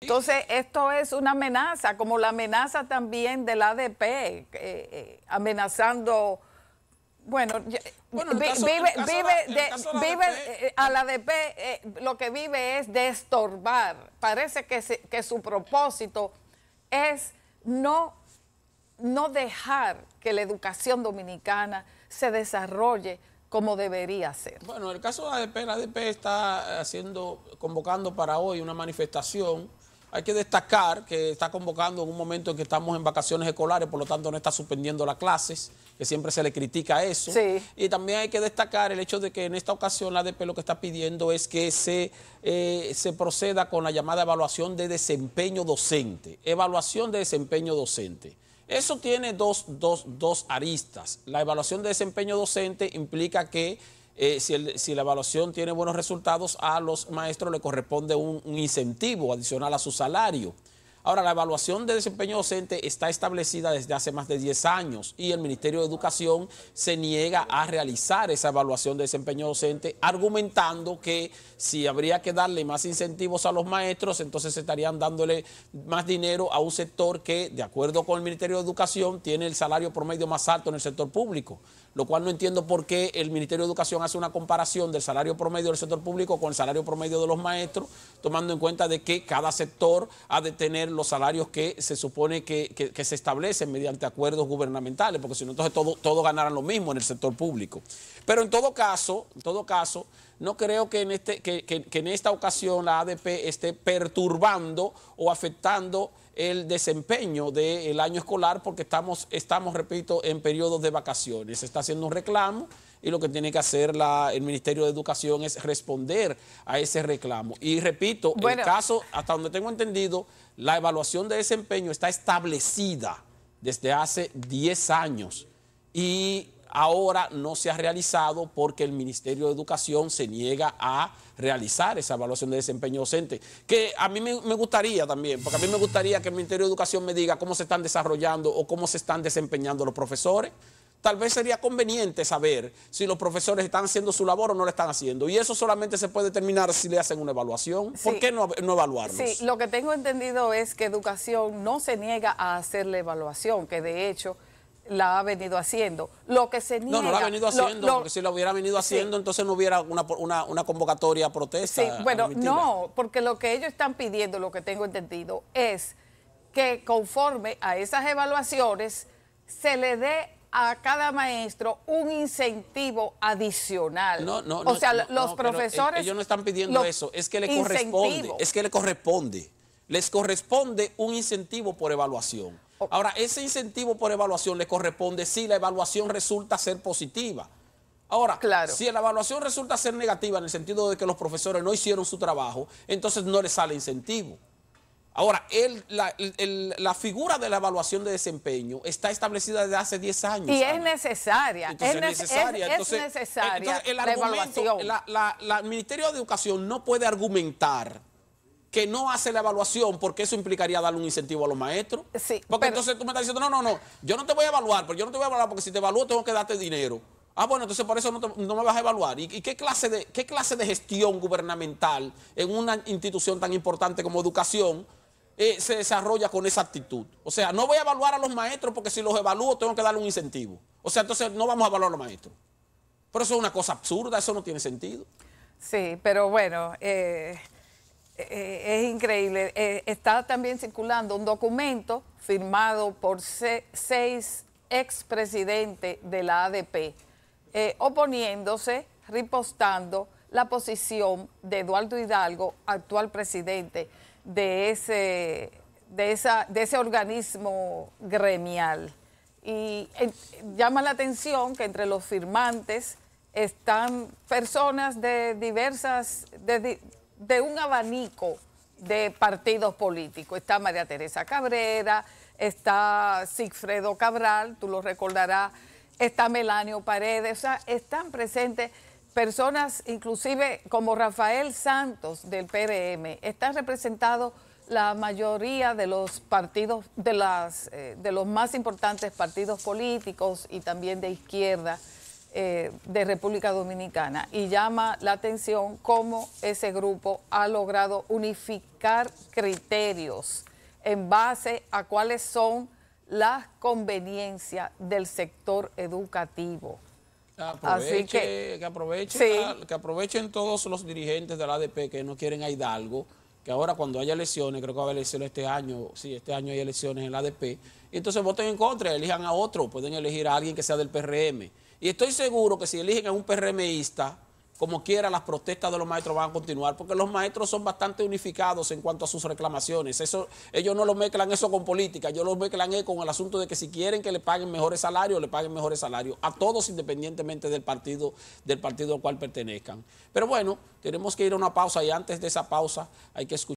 Entonces, esto es una amenaza, como la amenaza también del ADP, eh, eh, amenazando... Bueno, vive, vive, vive al eh, ADP, lo que vive es de estorbar. Parece que, su propósito es no, no dejar que la educación dominicana se desarrolle como debería ser. Bueno, el caso de ADP, el ADP está haciendo, convocando para hoy una manifestación hay que destacar que está convocando en un momento en que estamos en vacaciones escolares, por lo tanto no está suspendiendo las clases, que siempre se le critica eso. Y también hay que destacar el hecho de que en esta ocasión la ADP lo que está pidiendo es que se, eh, se proceda con la llamada evaluación de desempeño docente. Evaluación de desempeño docente. Eso tiene dos, dos, dos aristas. La evaluación de desempeño docente implica que eh, si, la evaluación tiene buenos resultados, a los maestros le corresponde un incentivo adicional a su salario. Ahora, la evaluación de desempeño docente está establecida desde hace más de 10 años y el Ministerio de Educación se niega a realizar esa evaluación de desempeño docente, argumentando que si habría que darle más incentivos a los maestros, entonces se estarían dándole más dinero a un sector que, de acuerdo con el Ministerio de Educación, tiene el salario promedio más alto en el sector público, lo cual no entiendo por qué el Ministerio de Educación hace una comparación del salario promedio del sector público con el salario promedio de los maestros, tomando en cuenta de que cada sector ha de tener los salarios que se supone que, se establecen mediante acuerdos gubernamentales, porque si no, entonces todos todo lo mismo en el sector público. Pero en todo caso, en todo caso, no creo que en, este, que, en esta ocasión la ADP esté perturbando o afectando el desempeño del año escolar porque estamos, estamos, repito, en periodos de vacaciones. Se está haciendo un reclamo y lo que tiene que hacer el Ministerio de Educación es responder a ese reclamo. Y repito, el caso, hasta donde tengo entendido, la evaluación de desempeño está establecida desde hace 10 años y ahora no se ha realizado porque el Ministerio de Educación se niega a realizar esa evaluación de desempeño docente, que a mí me, gustaría también, porque a mí me gustaría que el Ministerio de Educación me diga cómo se están desarrollando o cómo se están desempeñando los profesores, tal vez sería conveniente saber si los profesores están haciendo su labor o no la están haciendo. Y eso solamente se puede determinar si le hacen una evaluación. ¿Por qué no, no evaluarlos? Sí, lo que tengo entendido es que educación no se niega a hacer la evaluación, que de hecho la ha venido haciendo. Lo que se niega... No, no la ha venido haciendo, porque si la hubiera venido haciendo, entonces no hubiera una, convocatoria a protesta. Sí, bueno, no, porque lo que ellos están pidiendo, lo que tengo entendido, es que conforme a esas evaluaciones se le dé a cada maestro un incentivo adicional. No, no, o sea, los eh, profesores... Ellos no están pidiendo eso, es que le corresponde, es que le corresponde. Les corresponde un incentivo por evaluación. Ahora, ese incentivo por evaluación le corresponde si la evaluación resulta ser positiva. Ahora, si la evaluación resulta ser negativa en el sentido de que los profesores no hicieron su trabajo, entonces no les sale incentivo. Ahora, el, la, figura de la evaluación de desempeño está establecida desde hace 10 años. Y es necesaria. es, necesaria. el la La, Ministerio de Educación no puede argumentar que no hace la evaluación porque eso implicaría darle un incentivo a los maestros. Sí, porque entonces tú me estás diciendo, no, no, no, yo no te voy a evaluar, pero yo no te voy a evaluar porque si te evalúo tengo que darte dinero. Ah, bueno, entonces por eso no, no me vas a evaluar. ¿Y, ¿Y, qué, clase de, qué clase de gestión gubernamental en una institución tan importante como educación eh, se desarrolla con esa actitud. O sea, no voy a evaluar a los maestros porque si los evalúo tengo que darle un incentivo. O sea, entonces no vamos a evaluar a los maestros. Pero eso es una cosa absurda, eso no tiene sentido. Sí, pero bueno, eh, eh, es increíble. está también circulando un documento firmado por seis expresidentes de la ADP, oponiéndose, ripostando la posición de Eduardo Hidalgo, actual presidente de ese, de esa, de ese organismo gremial. Y eh, llama la atención que entre los firmantes están personas de diversas, de, de un abanico de partidos políticos. Está María Teresa Cabrera, está Sigfredo Cabral, tú lo recordarás, está Melanio Paredes, o sea, están presentes personas, inclusive como Rafael Santos del PRM, están representados la mayoría de los partidos, de, las, eh, de los más importantes partidos políticos y también de izquierda eh, de República Dominicana. Y llama la atención cómo ese grupo ha logrado unificar criterios en base a cuáles son las conveniencias del sector educativo. Así que, aprovechen, que aprovechen todos los dirigentes de la ADP que no quieren a Hidalgo, que ahora cuando haya elecciones, creo que va a haber elecciones este año, sí, este año hay elecciones en la ADP, entonces voten en contra, elijan a otro, pueden elegir a alguien que sea del PRM. Y estoy seguro que si eligen a un PRMista, como quiera, las protestas de los maestros van a continuar, porque los maestros son bastante unificados en cuanto a sus reclamaciones. Eso, ellos no lo mezclan eso con política, ellos lo mezclan con el asunto de que si quieren que le paguen mejores salarios, le paguen mejores salarios a todos independientemente del partido, del partido al cual pertenezcan. Pero bueno, tenemos que ir a una pausa y antes de esa pausa hay que escuchar.